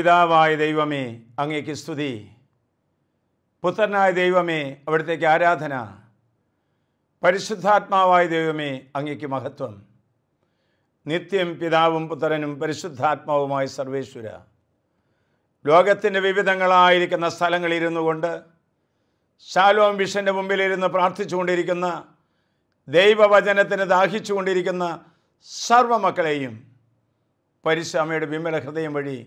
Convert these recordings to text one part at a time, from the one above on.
പിതാവായ ദൈവമേ അങ്ങേക്ക് സ്തുതി പുത്രനായ ദൈവമേ അവിടത്തേക്ക് ആരാധന പരിശുദ്ധാത്മാവായ ദൈവമേ അങ്ങേക്ക് മഹത്വം നിത്യം പിതാവും പുത്രനും പരിശുദ്ധാത്മാവുമായ സർവേശ്വര ലോകത്തിൻ്റെ വിവിധങ്ങളായിരിക്കുന്ന സ്ഥലങ്ങളിരുന്നു കൊണ്ട് ശാലോം വിഷൻ്റെ മുമ്പിലിരുന്ന് പ്രാർത്ഥിച്ചുകൊണ്ടിരിക്കുന്ന ദൈവവചനത്തിന് ദാഹിച്ചുകൊണ്ടിരിക്കുന്ന സർവമക്കളെയും പരിശ്രമയുടെ വിമല ഹൃദയം വഴി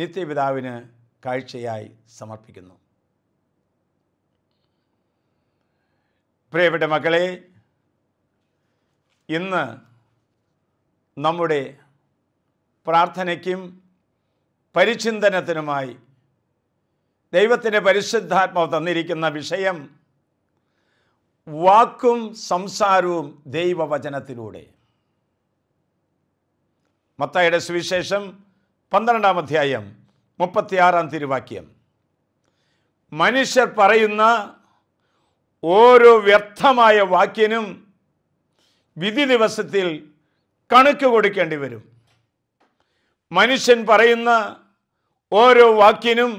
നിത്യപിതാവിന് കാഴ്ചയായി സമർപ്പിക്കുന്നു പ്രിയപ്പെട്ട മക്കളെ ഇന്ന് നമ്മുടെ പ്രാർത്ഥനയ്ക്കും പരിചിന്തനത്തിനുമായി ദൈവത്തിൻ്റെ പരിശുദ്ധാത്മാവ് തന്നിരിക്കുന്ന വിഷയം വാക്കും സംസാരവും ദൈവവചനത്തിലൂടെ മത്തായുടെ സുവിശേഷം പന്ത്രണ്ടാം അധ്യായം മുപ്പത്തിയാറാം തിരുവാക്യം മനുഷ്യർ പറയുന്ന ഓരോ വ്യർത്ഥമായ വാക്കിനും വിധി ദിവസത്തിൽ കണക്ക് കൊടുക്കേണ്ടി വരും മനുഷ്യൻ പറയുന്ന ഓരോ വാക്കിനും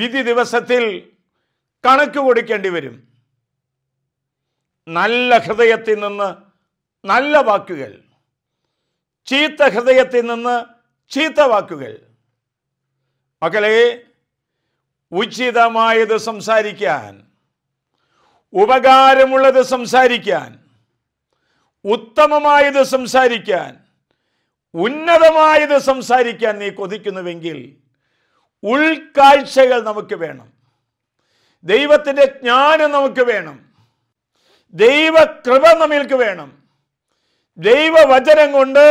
വിധി ദിവസത്തിൽ കണക്ക് കൊടുക്കേണ്ടി വരും നല്ല ഹൃദയത്തിൽ നിന്ന് നല്ല വാക്കുകൾ ചീത്ത ഹൃദയത്തിൽ നിന്ന് ചീത്ത വാക്കുകൾ മക്കളെ ഉചിതമായത് സംസാരിക്കാൻ ഉപകാരമുള്ളത് സംസാരിക്കാൻ ഉത്തമമായത് സംസാരിക്കാൻ ഉന്നതമായത് സംസാരിക്കാൻ നീ കൊതിക്കുന്നുവെങ്കിൽ ഉൾക്കാഴ്ചകൾ നമുക്ക് വേണം ദൈവത്തിൻ്റെ ജ്ഞാനം നമുക്ക് വേണം ദൈവകൃപ നമ്മൾക്ക് വേണം ദൈവവചനം കൊണ്ട്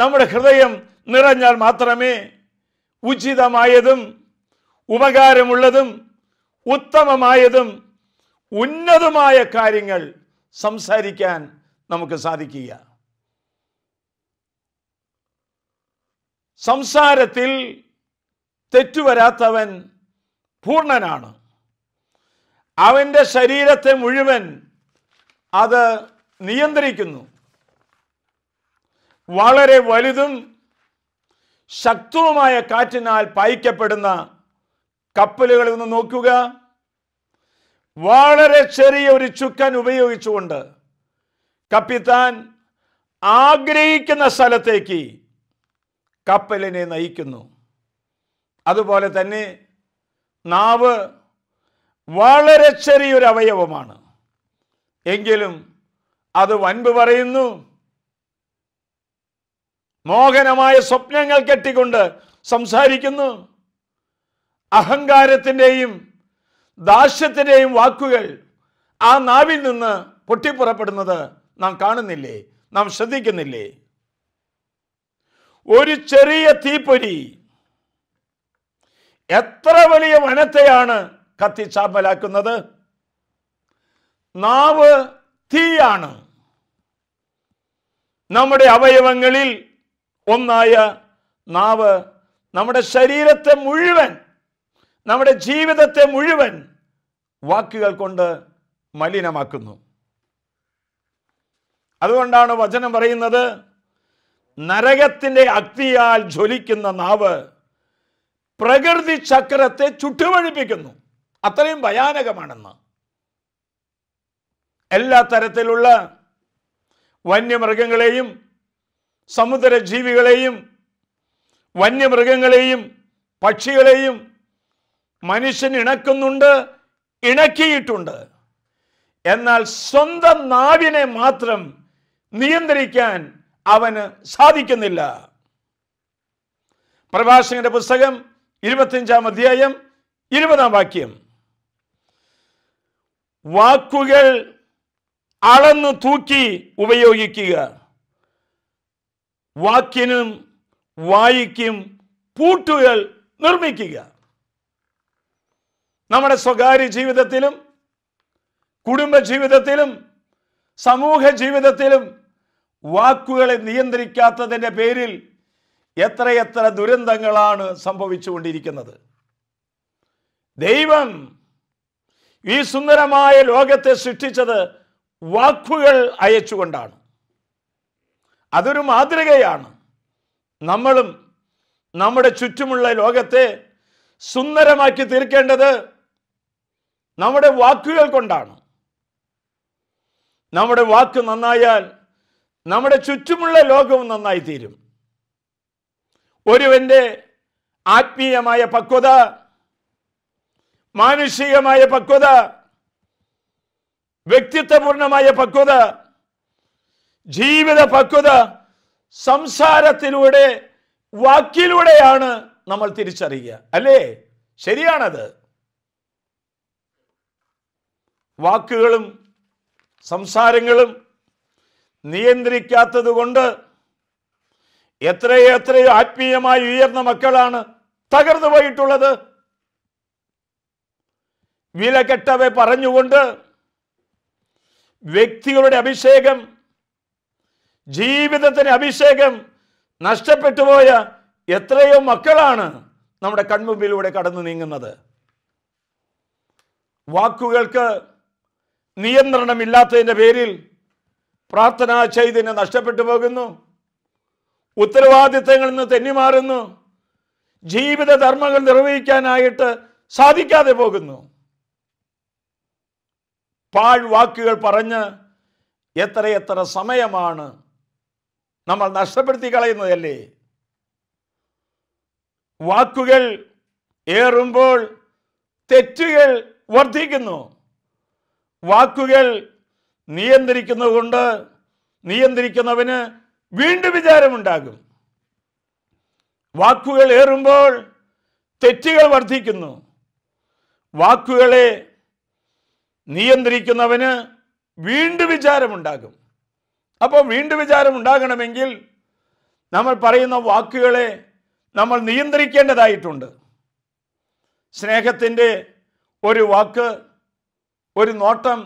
നമ്മുടെ ഹൃദയം നിറഞ്ഞാൽ മാത്രമേ ഉചിതമായതും ഉപകാരമുള്ളതും ഉത്തമമായതും ഉന്നതമായ കാര്യങ്ങൾ സംസാരിക്കാൻ നമുക്ക് സാധിക്കുക സംസാരത്തിൽ തെറ്റുവരാത്തവൻ പൂർണ്ണനാണ് അവൻ്റെ ശരീരത്തെ മുഴുവൻ അത് നിയന്ത്രിക്കുന്നു വളരെ വലുതും ശക്തവുമായ കാറ്റിനാൽ പായിക്കപ്പെടുന്ന കപ്പലുകൾ ഒന്ന് നോക്കുക വളരെ ചെറിയ ഒരു ചുക്കൻ ഉപയോഗിച്ചുകൊണ്ട് കപ്പിത്താൻ ആഗ്രഹിക്കുന്ന സ്ഥലത്തേക്ക് കപ്പലിനെ നയിക്കുന്നു അതുപോലെ തന്നെ നാവ് വളരെ ചെറിയൊരു അവയവമാണ് എങ്കിലും അത് വൻപ് പറയുന്നു മോഹനമായ സ്വപ്നങ്ങൾ കെട്ടിക്കൊണ്ട് സംസാരിക്കുന്നു അഹങ്കാരത്തിൻ്റെയും ദാസ്യത്തിൻ്റെയും വാക്കുകൾ ആ നാവിൽ നിന്ന് പൊട്ടിപ്പുറപ്പെടുന്നത് നാം കാണുന്നില്ലേ നാം ശ്രദ്ധിക്കുന്നില്ലേ ഒരു ചെറിയ തീപ്പൊരി എത്ര വലിയ വനത്തെയാണ് കത്തിച്ചാമ്പലാക്കുന്നത് നാവ് തീയാണ് നമ്മുടെ അവയവങ്ങളിൽ ഒന്നായ നാവ് നമ്മുടെ ശരീരത്തെ മുഴുവൻ നമ്മുടെ ജീവിതത്തെ മുഴുവൻ വാക്കുകൾ കൊണ്ട് മലിനമാക്കുന്നു അതുകൊണ്ടാണ് വചനം പറയുന്നത് നരകത്തിൻ്റെ അഗ്നിയാൽ ജ്വലിക്കുന്ന നാവ് പ്രകൃതി ചക്രത്തെ ചുട്ടുപഴിപ്പിക്കുന്നു അത്രയും ഭയാനകമാണെന്ന് എല്ലാ തരത്തിലുള്ള വന്യമൃഗങ്ങളെയും സമുദ്ര ജീവികളെയും വന്യമൃഗങ്ങളെയും പക്ഷികളെയും മനുഷ്യൻ ഇണക്കുന്നുണ്ട് ഇണക്കിയിട്ടുണ്ട് എന്നാൽ സ്വന്തം നാവിനെ മാത്രം നിയന്ത്രിക്കാൻ അവന് സാധിക്കുന്നില്ല പ്രഭാഷകന്റെ പുസ്തകം ഇരുപത്തിയഞ്ചാം അധ്യായം ഇരുപതാം വാക്യം വാക്കുകൾ അളന്നു തൂക്കി ഉപയോഗിക്കുക വാക്കിനും വായിക്കും പൂട്ടുകൾ നിർമ്മിക്കുക നമ്മുടെ സ്വകാര്യ ജീവിതത്തിലും കുടുംബ ജീവിതത്തിലും സമൂഹ ജീവിതത്തിലും വാക്കുകളെ നിയന്ത്രിക്കാത്തതിൻ്റെ പേരിൽ എത്രയെത്ര ദുരന്തങ്ങളാണ് സംഭവിച്ചുകൊണ്ടിരിക്കുന്നത് ദൈവം ഈ സുന്ദരമായ ലോകത്തെ സൃഷ്ടിച്ചത് വാക്കുകൾ അയച്ചുകൊണ്ടാണ് അതൊരു മാതൃകയാണ് നമ്മളും നമ്മുടെ ചുറ്റുമുള്ള ലോകത്തെ സുന്ദരമാക്കി തീർക്കേണ്ടത് നമ്മുടെ വാക്കുകൾ കൊണ്ടാണ് നമ്മുടെ വാക്ക് നന്നായാൽ നമ്മുടെ ചുറ്റുമുള്ള ലോകവും നന്നായി തീരും ഒരുവന്റെ ആത്മീയമായ പക്വത മാനുഷികമായ പക്വത വ്യക്തിത്വപൂർണമായ പക്വത ജീവിത പക്വത സംസാരത്തിലൂടെ വാക്കിലൂടെയാണ് നമ്മൾ തിരിച്ചറിയുക അല്ലേ ശരിയാണത് വാക്കുകളും സംസാരങ്ങളും നിയന്ത്രിക്കാത്തത് കൊണ്ട് എത്രയെത്രയോ ആത്മീയമായി ഉയർന്ന മക്കളാണ് തകർന്നു പോയിട്ടുള്ളത് വില കെട്ടവ പറഞ്ഞുകൊണ്ട് വ്യക്തികളുടെ അഭിഷേകം ജീവിതത്തിന് അഭിഷേകം നഷ്ടപ്പെട്ടുപോയ എത്രയോ മക്കളാണ് നമ്മുടെ കൺമുമ്പിലൂടെ കടന്നു നീങ്ങുന്നത് വാക്കുകൾക്ക് നിയന്ത്രണമില്ലാത്തതിൻ്റെ പേരിൽ പ്രാർത്ഥനാ ചൈതന്യം നഷ്ടപ്പെട്ടു പോകുന്നു ഉത്തരവാദിത്തങ്ങളിൽ നിന്ന് തെന്നിമാറുന്നു ജീവിത ധർമ്മങ്ങൾ നിർവഹിക്കാനായിട്ട് സാധിക്കാതെ പോകുന്നു പാഴ് വാക്കുകൾ പറഞ്ഞ് എത്ര എത്ര സമയമാണ് നമ്മൾ നഷ്ടപ്പെടുത്തി കളയുന്നതല്ലേ വാക്കുകൾ ഏറുമ്പോൾ തെറ്റുകൾ വർദ്ധിക്കുന്നു വാക്കുകൾ നിയന്ത്രിക്കുന്നതുകൊണ്ട് നിയന്ത്രിക്കുന്നവന് വീണ്ടും വിചാരമുണ്ടാകും വാക്കുകൾ ഏറുമ്പോൾ തെറ്റുകൾ വർദ്ധിക്കുന്നു വാക്കുകളെ നിയന്ത്രിക്കുന്നവന് വീണ്ടും വിചാരമുണ്ടാകും അപ്പോൾ വീണ്ടും വിചാരം ഉണ്ടാകണമെങ്കിൽ നമ്മൾ പറയുന്ന വാക്കുകളെ നമ്മൾ നിയന്ത്രിക്കേണ്ടതായിട്ടുണ്ട് സ്നേഹത്തിൻ്റെ ഒരു വാക്ക് ഒരു നോട്ടം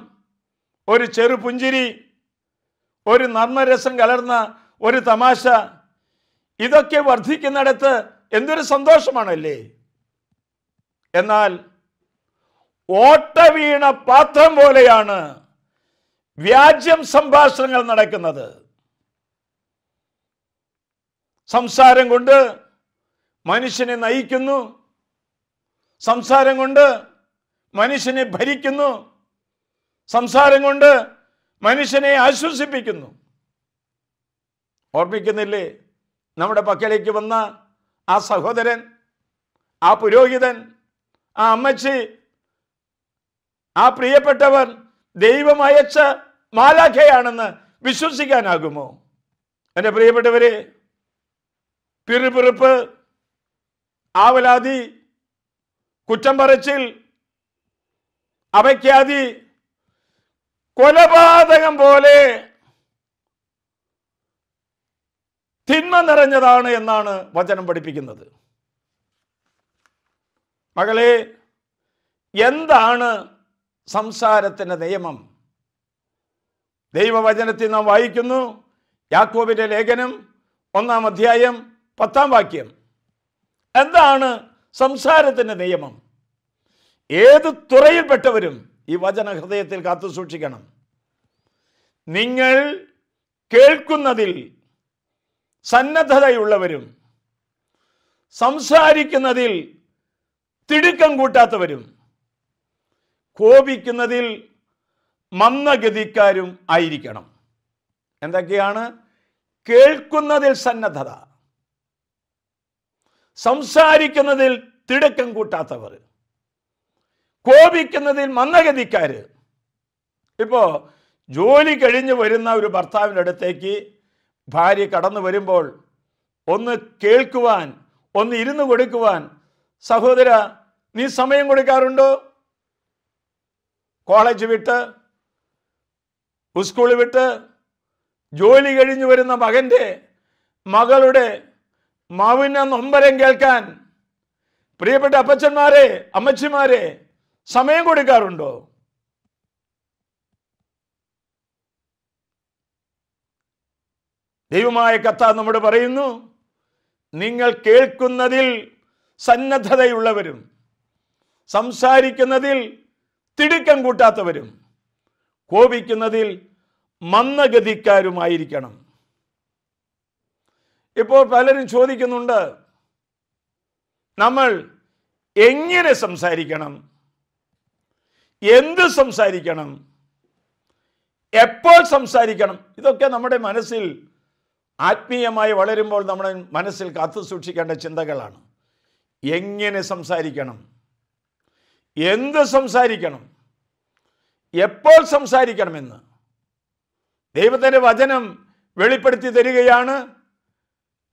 ഒരു ചെറുപുഞ്ചിരി ഒരു നർമ്മരസം കലർന്ന ഒരു തമാശ ഇതൊക്കെ വർദ്ധിക്കുന്നിടത്ത് എന്തൊരു സന്തോഷമാണല്ലേ എന്നാൽ ഓട്ടവീണ പാത്രം പോലെയാണ് വ്യാജ്യം സംഭാഷണങ്ങൾ നടക്കുന്നത് സംസാരം കൊണ്ട് മനുഷ്യനെ നയിക്കുന്നു സംസാരം കൊണ്ട് മനുഷ്യനെ ഭരിക്കുന്നു സംസാരം കൊണ്ട് മനുഷ്യനെ ആശ്വസിപ്പിക്കുന്നു ഓർമ്മിക്കുന്നില്ലേ നമ്മുടെ പക്കലേക്ക് വന്ന ആ സഹോദരൻ ആ പുരോഹിതൻ ആ അമ്മച്ചി ആ പ്രിയപ്പെട്ടവർ ദൈവമയച്ച മാലാഖയാണെന്ന് വിശ്വസിക്കാനാകുമോ എൻ്റെ പ്രിയപ്പെട്ടവരെ പിറുപിറുപ്പ് ആവലാതി കുറ്റം പറച്ചിൽ അവയ്ക്കാതി കൊലപാതകം പോലെ തിന്മ നിറഞ്ഞതാണ് എന്നാണ് വചനം പഠിപ്പിക്കുന്നത് മകളെ എന്താണ് സംസാരത്തിൻ്റെ നിയമം ദൈവവചനത്തിൽ നാം വായിക്കുന്നു യാക്കോബിൻ്റെ ലേഖനം ഒന്നാം അധ്യായം പത്താം വാക്യം എന്താണ് സംസാരത്തിൻ്റെ നിയമം ഏത് തുറയിൽപ്പെട്ടവരും ഈ വചന ഹൃദയത്തിൽ കാത്തു സൂക്ഷിക്കണം നിങ്ങൾ കേൾക്കുന്നതിൽ സന്നദ്ധതയുള്ളവരും സംസാരിക്കുന്നതിൽ തിടുക്കം കൂട്ടാത്തവരും കോപിക്കുന്നതിൽ മന്ദഗതിക്കാരും ആയിരിക്കണം എന്തൊക്കെയാണ് കേൾക്കുന്നതിൽ സന്നദ്ധത സംസാരിക്കുന്നതിൽ തിടുക്കം കൂട്ടാത്തവർ കോപിക്കുന്നതിൽ മന്ദഗതിക്കാർ ഇപ്പോൾ ജോലി കഴിഞ്ഞ് വരുന്ന ഒരു ഭർത്താവിൻ്റെ അടുത്തേക്ക് ഭാര്യ കടന്നു വരുമ്പോൾ ഒന്ന് കേൾക്കുവാൻ ഒന്ന് ഇരുന്ന് കൊടുക്കുവാൻ സഹോദര നീ സമയം കൊടുക്കാറുണ്ടോ കോളേജ് വിട്ട് സ്കൂള് വിട്ട് ജോലി കഴിഞ്ഞു വരുന്ന മകൻ്റെ മകളുടെ മാവിന നൊമ്പരം കേൾക്കാൻ പ്രിയപ്പെട്ട അപ്പച്ചന്മാരെ അമ്മച്ചിമാരെ സമയം കൊടുക്കാറുണ്ടോ ദൈവമായ കഥ നമ്മോട് പറയുന്നു നിങ്ങൾ കേൾക്കുന്നതിൽ സന്നദ്ധതയുള്ളവരും സംസാരിക്കുന്നതിൽ തിടുക്കം കൂട്ടാത്തവരും കോപിക്കുന്നതിൽ മന്ദഗതിക്കാരുമായിരിക്കണം ഇപ്പോൾ പലരും ചോദിക്കുന്നുണ്ട് നമ്മൾ എങ്ങനെ സംസാരിക്കണം എന്ത് സംസാരിക്കണം എപ്പോൾ സംസാരിക്കണം ഇതൊക്കെ നമ്മുടെ മനസ്സിൽ ആത്മീയമായി വളരുമ്പോൾ നമ്മുടെ മനസ്സിൽ കാത്തു സൂക്ഷിക്കേണ്ട ചിന്തകളാണ് എങ്ങനെ സംസാരിക്കണം എന്ത് സംസാരിക്കണം എപ്പോൾ സംസാരിക്കണമെന്ന് ദൈവത്തിൻ്റെ വചനം വെളിപ്പെടുത്തി തരികയാണ്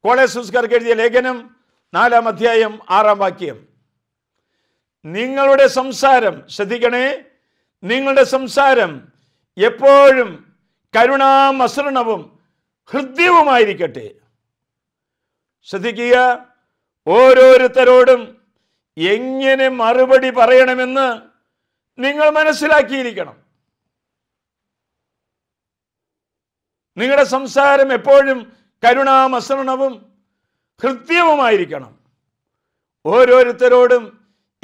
കോളേസുസ്കാർക്ക് എഴുതിയ ലേഖനം നാലാം അധ്യായം ആറാം വാക്യം നിങ്ങളുടെ സംസാരം ശ്രദ്ധിക്കണേ നിങ്ങളുടെ സംസാരം എപ്പോഴും കരുണാമസൃണവും ഹൃദ്യവുമായിരിക്കട്ടെ ശ്രദ്ധിക്കുക ഓരോരുത്തരോടും എങ്ങനെ മറുപടി പറയണമെന്ന് നിങ്ങൾ മനസ്സിലാക്കിയിരിക്കണം നിങ്ങളുടെ സംസാരം എപ്പോഴും കരുണാമസരണവും ഹൃദ്യവുമായിരിക്കണം ഓരോരുത്തരോടും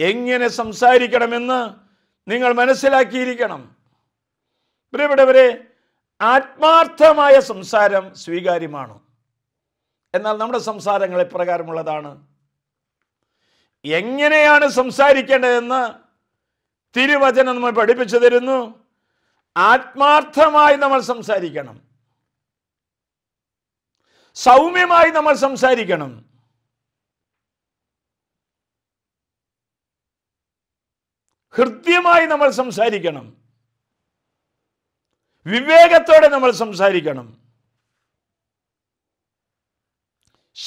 എങ്ങനെ സംസാരിക്കണമെന്ന് നിങ്ങൾ മനസ്സിലാക്കിയിരിക്കണം പ്രിയപ്പെട്ടവരെ ആത്മാർത്ഥമായ സംസാരം സ്വീകാര്യമാണ് എന്നാൽ നമ്മുടെ സംസാരങ്ങൾ എപ്രകാരമുള്ളതാണ് എങ്ങനെയാണ് സംസാരിക്കേണ്ടതെന്ന് തിരുവചനം നമ്മൾ പഠിപ്പിച്ചു തരുന്നു ആത്മാർത്ഥമായി നമ്മൾ സംസാരിക്കണം സൗമ്യമായി നമ്മൾ സംസാരിക്കണം ഹൃദ്യമായി നമ്മൾ സംസാരിക്കണം വിവേകത്തോടെ നമ്മൾ സംസാരിക്കണം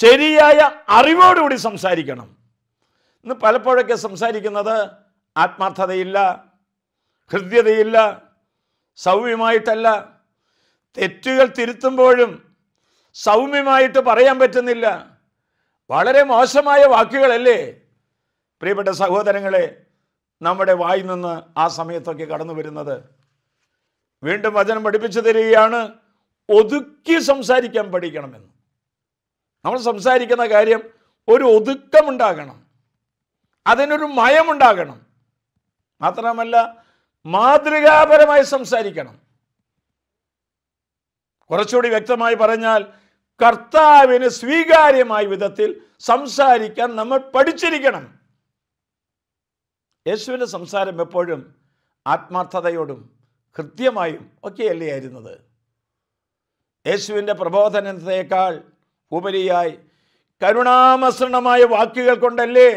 ശരിയായ അറിവോടുകൂടി സംസാരിക്കണം ഇന്ന് പലപ്പോഴൊക്കെ സംസാരിക്കുന്നത് ആത്മാർത്ഥതയില്ല ഹൃദ്യതയില്ല സൗമ്യമായിട്ടല്ല തെറ്റുകൾ തിരുത്തുമ്പോഴും സൗമ്യമായിട്ട് പറയാൻ പറ്റുന്നില്ല വളരെ മോശമായ വാക്കുകളല്ലേ പ്രിയപ്പെട്ട സഹോദരങ്ങളെ നമ്മുടെ വായിൽ നിന്ന് ആ സമയത്തൊക്കെ കടന്നു വരുന്നത് വീണ്ടും വചനം പഠിപ്പിച്ചു തരികയാണ് ഒതുക്കി സംസാരിക്കാൻ പഠിക്കണമെന്ന് നമ്മൾ സംസാരിക്കുന്ന കാര്യം ഒരു ഒതുക്കമുണ്ടാകണം അതിനൊരു മയമുണ്ടാകണം മാത്രമല്ല മാതൃകാപരമായി സംസാരിക്കണം കുറച്ചുകൂടി വ്യക്തമായി പറഞ്ഞാൽ കർത്താവിന് സ്വീകാര്യമായ വിധത്തിൽ സംസാരിക്കാൻ നമ്മൾ പഠിച്ചിരിക്കണം യേശുവിൻ്റെ സംസാരം എപ്പോഴും ആത്മാർത്ഥതയോടും കൃത്യമായും ഒക്കെയല്ലേ ആയിരുന്നത് യേശുവിൻ്റെ പ്രബോധനത്തേക്കാൾ ഉപരിയായി കരുണാമസൃണമായ വാക്കുകൾ കൊണ്ടല്ലേ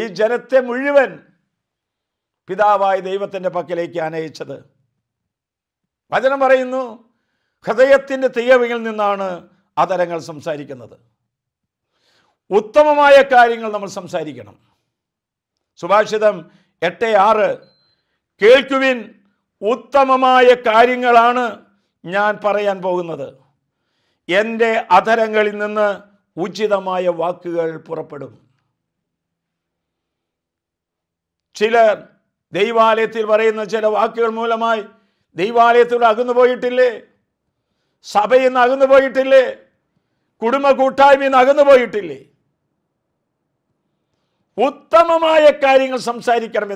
ഈ ജനത്തെ മുഴുവൻ പിതാവായ ദൈവത്തിൻ്റെ പക്കലേക്ക് അനയിച്ചത് വചനം പറയുന്നു ഹൃദയത്തിൻ്റെ തിയവയിൽ നിന്നാണ് അതരങ്ങൾ സംസാരിക്കുന്നത് ഉത്തമമായ കാര്യങ്ങൾ നമ്മൾ സംസാരിക്കണം സുഭാഷിതം എട്ട് ആറ് കേൾക്കുവിൻ ഉത്തമമായ കാര്യങ്ങളാണ് ഞാൻ പറയാൻ പോകുന്നത് എൻ്റെ അധരങ്ങളിൽ നിന്ന് ഉചിതമായ വാക്കുകൾ പുറപ്പെടും ചിലർ ദൈവാലയത്തിൽ പറയുന്ന ചില വാക്കുകൾ മൂലമായി ദൈവാലയത്തോട് അകന്നു പോയിട്ടില്ലേ സഭയിൽ നിന്ന് അകന്നു പോയിട്ടില്ലേ കുടുംബ കൂട്ടായ്മയിൽ നിന്ന് അകന്നു പോയിട്ടില്ലേ ഉത്തമമായ കാര്യങ്ങൾ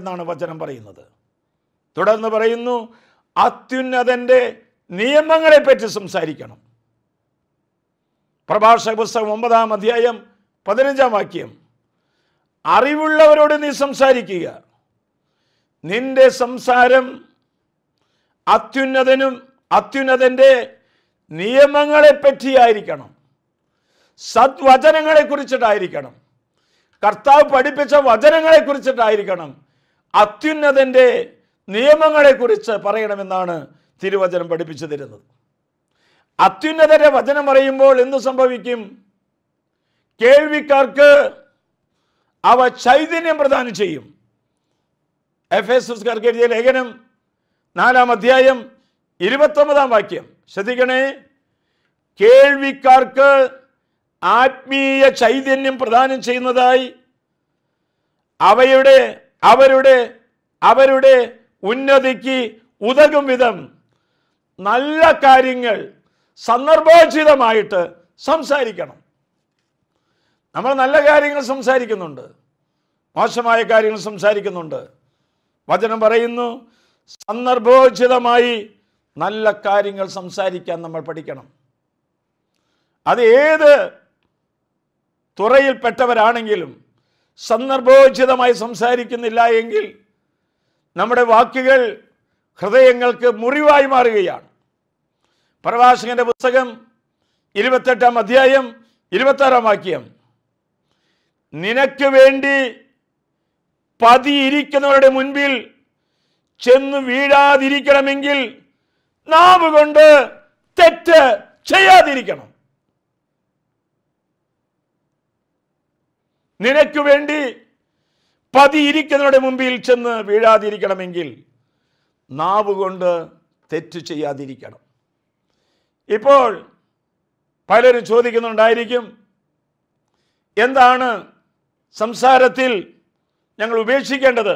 എന്നാണ് വചനം പറയുന്നത് തുടർന്ന് പറയുന്നു അത്യുന്നതൻ്റെ നിയമങ്ങളെപ്പറ്റി സംസാരിക്കണം പ്രഭാഷക പുസ്തകം ഒമ്പതാം അധ്യായം പതിനഞ്ചാം വാക്യം അറിവുള്ളവരോട് നീ സംസാരിക്കുക നിന്റെ സംസാരം അത്യുന്നതനും അത്യുന്നതൻ്റെ നിയമങ്ങളെപ്പറ്റിയായിരിക്കണം സദ്വചനങ്ങളെ കുറിച്ചിട്ടായിരിക്കണം കർത്താവ് പഠിപ്പിച്ച വചനങ്ങളെ കുറിച്ചിട്ടായിരിക്കണം അത്യുന്നതൻ്റെ നിയമങ്ങളെക്കുറിച്ച് പറയണമെന്നാണ് തിരുവചനം പഠിപ്പിച്ചു തരുന്നത് അത്യുന്നതരെ വചനം പറയുമ്പോൾ എന്ത് സംഭവിക്കും കേൾവിക്കാർക്ക് അവ ചൈതന്യം പ്രദാനം ചെയ്യും എഫ് എസ് എസ്കാർക്ക് എഴുതിയ ലേഖനം നാലാം അധ്യായം ഇരുപത്തൊമ്പതാം വാക്യം ശ്രദ്ധിക്കണേ കേൾവിക്കാർക്ക് ആത്മീയ ചൈതന്യം പ്രദാനം ചെയ്യുന്നതായി അവയുടെ അവരുടെ അവരുടെ ഉന്നതിക്ക് ഉതകും വിധം നല്ല കാര്യങ്ങൾ സന്ദർഭോചിതമായിട്ട് സംസാരിക്കണം നമ്മൾ നല്ല കാര്യങ്ങൾ സംസാരിക്കുന്നുണ്ട് മോശമായ കാര്യങ്ങൾ സംസാരിക്കുന്നുണ്ട് വചനം പറയുന്നു സന്ദർഭോചിതമായി നല്ല കാര്യങ്ങൾ സംസാരിക്കാൻ നമ്മൾ പഠിക്കണം അത് ഏത് തുറയിൽപ്പെട്ടവരാണെങ്കിലും സന്ദർഭോചിതമായി സംസാരിക്കുന്നില്ല എങ്കിൽ നമ്മുടെ വാക്കുകൾ ഹൃദയങ്ങൾക്ക് മുറിവായി മാറുകയാണ് പ്രഭാഷകന്റെ പുസ്തകം ഇരുപത്തെട്ടാം അധ്യായം ഇരുപത്താറാം വാക്യം നിനക്ക് വേണ്ടി പതിയിരിക്കുന്നവരുടെ മുൻപിൽ ചെന്ന് വീഴാതിരിക്കണമെങ്കിൽ നാവ് കൊണ്ട് തെറ്റ് ചെയ്യാതിരിക്കണം നിനക്ക് വേണ്ടി പതിയിരിക്കുന്നവരുടെ മുമ്പിൽ ചെന്ന് വീഴാതിരിക്കണമെങ്കിൽ നാവ് കൊണ്ട് തെറ്റ് ചെയ്യാതിരിക്കണം ഇപ്പോൾ പലരും ചോദിക്കുന്നുണ്ടായിരിക്കും എന്താണ് സംസാരത്തിൽ ഞങ്ങൾ ഉപേക്ഷിക്കേണ്ടത്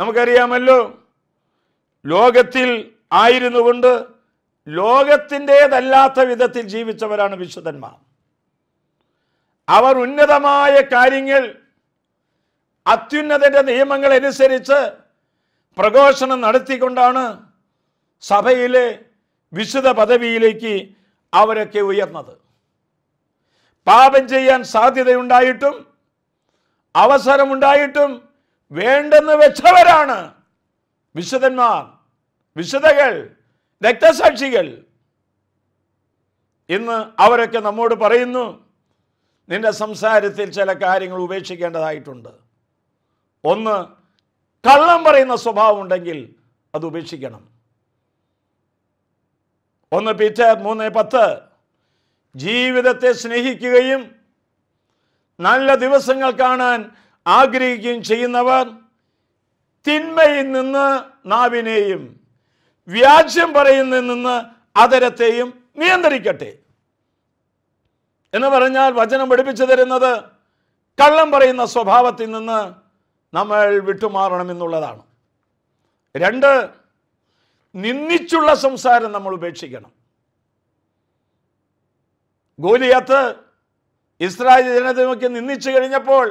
നമുക്കറിയാമല്ലോ ലോകത്തിൽ ആയിരുന്നുകൊണ്ട് ലോകത്തിൻ്റേതല്ലാത്ത വിധത്തിൽ ജീവിച്ചവരാണ് വിശുദ്ധന്മാർ അവർ ഉന്നതമായ കാര്യങ്ങൾ അത്യുന്നതൻ്റെ നിയമങ്ങൾ അനുസരിച്ച് പ്രഘോഷണം നടത്തിക്കൊണ്ടാണ് സഭയിലെ വിശുദ്ധ പദവിയിലേക്ക് അവരൊക്കെ ഉയർന്നത് പാപം ചെയ്യാൻ സാധ്യതയുണ്ടായിട്ടും അവസരമുണ്ടായിട്ടും വേണ്ടെന്ന് വെച്ചവരാണ് വിശുദ്ധന്മാർ വിശുദ്ധകൾ രക്തസാക്ഷികൾ ഇന്ന് അവരൊക്കെ നമ്മോട് പറയുന്നു നിന്റെ സംസാരത്തിൽ ചില കാര്യങ്ങൾ ഉപേക്ഷിക്കേണ്ടതായിട്ടുണ്ട് ഒന്ന് കള്ളം പറയുന്ന സ്വഭാവം ഉണ്ടെങ്കിൽ അത് ഉപേക്ഷിക്കണം ഒന്ന് പീറ്റർ മൂന്ന് പത്ത് ജീവിതത്തെ സ്നേഹിക്കുകയും നല്ല ദിവസങ്ങൾ കാണാൻ ആഗ്രഹിക്കുകയും ചെയ്യുന്നവർ തിന്മയിൽ നിന്ന് നാവിനെയും വ്യാജ്യം പറയുന്ന നിന്ന് അതരത്തെയും നിയന്ത്രിക്കട്ടെ എന്ന് പറഞ്ഞാൽ വചനം പഠിപ്പിച്ചു തരുന്നത് കള്ളം പറയുന്ന സ്വഭാവത്തിൽ നിന്ന് നമ്മൾ വിട്ടുമാറണമെന്നുള്ളതാണ് രണ്ട് നിന്ദിച്ചുള്ള സംസാരം നമ്മൾ ഉപേക്ഷിക്കണം ഗോലിയത്ത് ഇസ്രായേൽ ജനതയ്ക്ക് നിന്ദിച്ചു കഴിഞ്ഞപ്പോൾ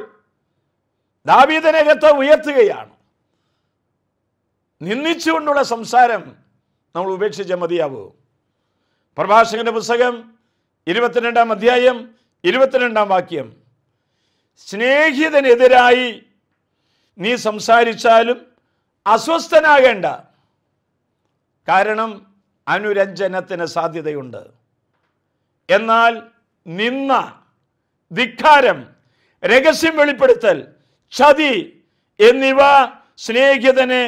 ദാവീദനെ ഉയർത്തുകയാണ് നിന്ദിച്ചുകൊണ്ടുള്ള സംസാരം നമ്മൾ ഉപേക്ഷിച്ച മതിയാവൂ പ്രഭാഷകന്റെ പുസ്തകം ഇരുപത്തിരണ്ടാം അധ്യായം ഇരുപത്തിരണ്ടാം വാക്യം സ്നേഹിതനെതിരായി നീ സംസാരിച്ചാലും അസ്വസ്ഥനാകേണ്ട കാരണം അനുരഞ്ജനത്തിന് സാധ്യതയുണ്ട് എന്നാൽ നിന്ന ധിക്കാരം രഹസ്യം വെളിപ്പെടുത്തൽ ചതി എന്നിവ സ്നേഹിതനെ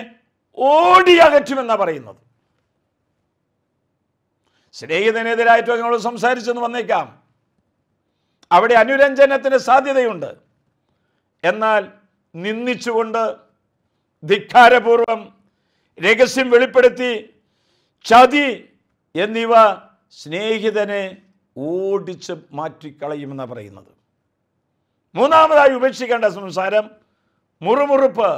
ഓടിയകറ്റുമെന്നാണ് പറയുന്നത് സ്നേഹിതനെതിരായിട്ട് ഞങ്ങൾ സംസാരിച്ചെന്ന് വന്നേക്കാം അവിടെ അനുരഞ്ജനത്തിന് സാധ്യതയുണ്ട് എന്നാൽ നിന്ദിച്ചുകൊണ്ട് ധിക്കാരപൂർവം രഹസ്യം വെളിപ്പെടുത്തി ചതി എന്നിവ സ്നേഹിതനെ ഓടിച്ച് മാറ്റിക്കളയുമെന്നാണ് പറയുന്നത് മൂന്നാമതായി ഉപേക്ഷിക്കേണ്ട സംസാരം മുറുമുറുപ്പ്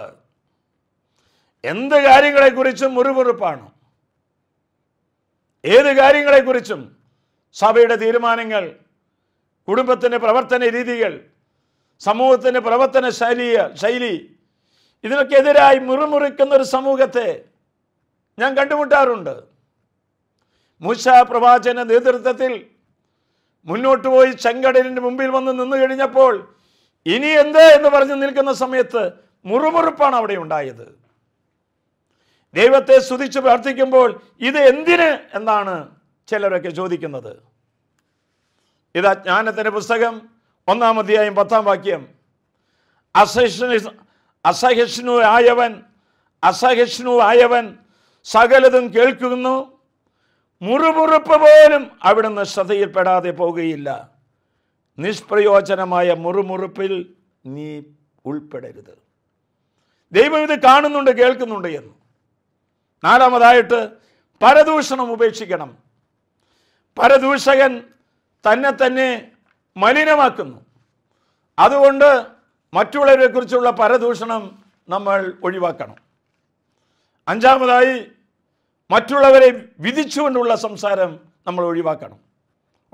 എന്ത് കാര്യങ്ങളെക്കുറിച്ചും മുറുമുറുപ്പാണ് ഏത് കാര്യങ്ങളെക്കുറിച്ചും സഭയുടെ തീരുമാനങ്ങൾ കുടുംബത്തിൻ്റെ പ്രവർത്തന രീതികൾ സമൂഹത്തിൻ്റെ പ്രവർത്തന ശൈലിയ ശൈലി ഇതിനൊക്കെതിരായി മുറിമുറിക്കുന്ന ഒരു സമൂഹത്തെ ഞാൻ കണ്ടുമുട്ടാറുണ്ട് മൂശ പ്രവാചന നേതൃത്വത്തിൽ മുന്നോട്ട് പോയി ചെങ്കടലിൻ്റെ മുമ്പിൽ വന്ന് നിന്നു കഴിഞ്ഞപ്പോൾ ഇനി എന്ത് എന്ന് പറഞ്ഞ് നിൽക്കുന്ന സമയത്ത് മുറുമുറുപ്പാണ് അവിടെ ഉണ്ടായത് ദൈവത്തെ സ്തുതിച്ച് പ്രാർത്ഥിക്കുമ്പോൾ ഇത് എന്തിന് എന്നാണ് ചിലരൊക്കെ ചോദിക്കുന്നത് ഇത് അജ്ഞാനത്തിൻ്റെ പുസ്തകം ഒന്നാം അധ്യായം പത്താം വാക്യം അസഹിഷ്ണു അസഹിഷ്ണു ആയവൻ അസഹിഷ്ണു ആയവൻ സകലതും കേൾക്കുന്നു മുറുമുറുപ്പ് പോലും അവിടുന്ന് ശ്രദ്ധയിൽപ്പെടാതെ പോകുകയില്ല നിഷ്പ്രയോജനമായ മുറുമുറുപ്പിൽ നീ ഉൾപ്പെടരുത് ദൈവം ഇത് കാണുന്നുണ്ട് കേൾക്കുന്നുണ്ട് എന്ന് നാലാമതായിട്ട് പരദൂഷണം ഉപേക്ഷിക്കണം പരദൂഷകൻ തന്നെ തന്നെ മലിനമാക്കുന്നു അതുകൊണ്ട് മറ്റുള്ളവരെക്കുറിച്ചുള്ള പരദൂഷണം നമ്മൾ ഒഴിവാക്കണം അഞ്ചാമതായി മറ്റുള്ളവരെ വിധിച്ചുകൊണ്ടുള്ള സംസാരം നമ്മൾ ഒഴിവാക്കണം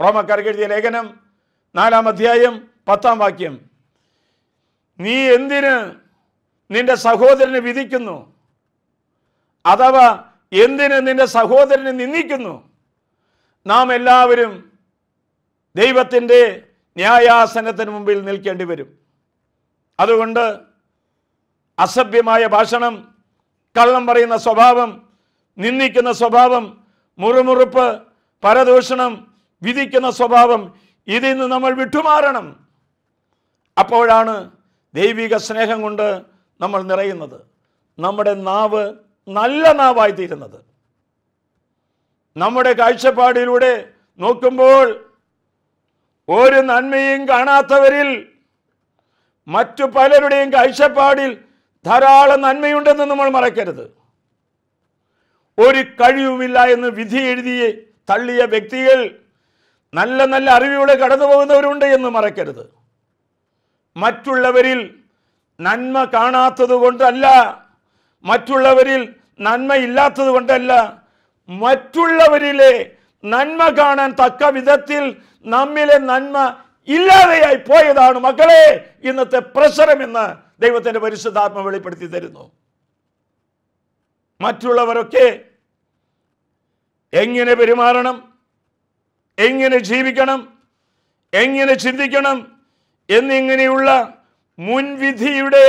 റോമക്കാർക്ക് എഴുതിയ ലേഖനം നാലാം അധ്യായം പത്താം വാക്യം നീ എന്തിന് നിന്റെ സഹോദരനെ വിധിക്കുന്നു അഥവാ എന്തിന് നിന്റെ സഹോദരനെ നിന്ദിക്കുന്നു നാം എല്ലാവരും ദൈവത്തിൻ്റെ ന്യായാസനത്തിന് മുമ്പിൽ നിൽക്കേണ്ടി വരും അതുകൊണ്ട് അസഭ്യമായ ഭാഷണം കള്ളം പറയുന്ന സ്വഭാവം നിന്ദിക്കുന്ന സ്വഭാവം മുറുമുറുപ്പ് പരദൂഷണം വിധിക്കുന്ന സ്വഭാവം ഇതിൽ നിന്ന് നമ്മൾ വിട്ടുമാറണം അപ്പോഴാണ് ദൈവിക സ്നേഹം കൊണ്ട് നമ്മൾ നിറയുന്നത് നമ്മുടെ നാവ് നല്ല നാവായി തീരുന്നത് നമ്മുടെ കാഴ്ചപ്പാടിലൂടെ നോക്കുമ്പോൾ ഒരു നന്മയും കാണാത്തവരിൽ മറ്റു പലരുടെയും കാഴ്ചപ്പാടിൽ ധാരാളം നന്മയുണ്ടെന്ന് നമ്മൾ മറക്കരുത് ഒരു കഴിവുമില്ല എന്ന് വിധി എഴുതി തള്ളിയ വ്യക്തികൾ നല്ല നല്ല അറിവിലൂടെ കടന്നു പോകുന്നവരുണ്ട് എന്ന് മറക്കരുത് മറ്റുള്ളവരിൽ നന്മ കാണാത്തത് കൊണ്ടല്ല മറ്റുള്ളവരിൽ നന്മ ഇല്ലാത്തത് കൊണ്ടല്ല മറ്റുള്ളവരിലെ നന്മ കാണാൻ തക്ക വിധത്തിൽ നമ്മിലെ നന്മ ഇല്ലാതെയായി പോയതാണ് മക്കളെ ഇന്നത്തെ എന്ന് ദൈവത്തിൻ്റെ പരിശുദ്ധാത്മ വെളിപ്പെടുത്തി തരുന്നു മറ്റുള്ളവരൊക്കെ എങ്ങനെ പെരുമാറണം എങ്ങനെ ജീവിക്കണം എങ്ങനെ ചിന്തിക്കണം എന്നിങ്ങനെയുള്ള മുൻവിധിയുടെ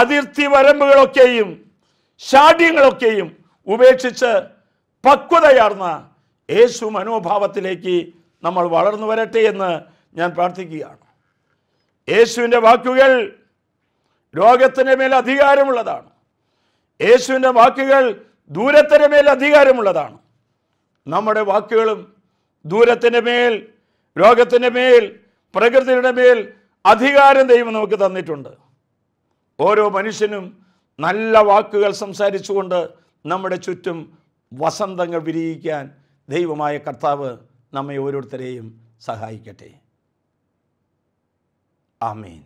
അതിർത്തി വരമ്പുകളൊക്കെയും ശാഠ്യങ്ങളൊക്കെയും ഉപേക്ഷിച്ച് പക്വതയാർന്ന യേശു മനോഭാവത്തിലേക്ക് നമ്മൾ വളർന്നു വരട്ടെ എന്ന് ഞാൻ പ്രാർത്ഥിക്കുകയാണ് യേശുവിൻ്റെ വാക്കുകൾ ലോകത്തിൻ്റെ മേൽ അധികാരമുള്ളതാണ് യേശുവിൻ്റെ വാക്കുകൾ ദൂരത്തിൻ്റെ മേൽ അധികാരമുള്ളതാണ് നമ്മുടെ വാക്കുകളും ദൂരത്തിൻ്റെ മേൽ രോഗത്തിൻ്റെ മേൽ പ്രകൃതിയുടെ മേൽ അധികാരം ദൈവം നമുക്ക് തന്നിട്ടുണ്ട് ഓരോ മനുഷ്യനും നല്ല വാക്കുകൾ സംസാരിച്ചുകൊണ്ട് നമ്മുടെ ചുറ്റും വസന്തങ്ങൾ വിരിയിക്കാൻ ദൈവമായ കർത്താവ് നമ്മെ ഓരോരുത്തരെയും സഹായിക്കട്ടെ ആമീൻ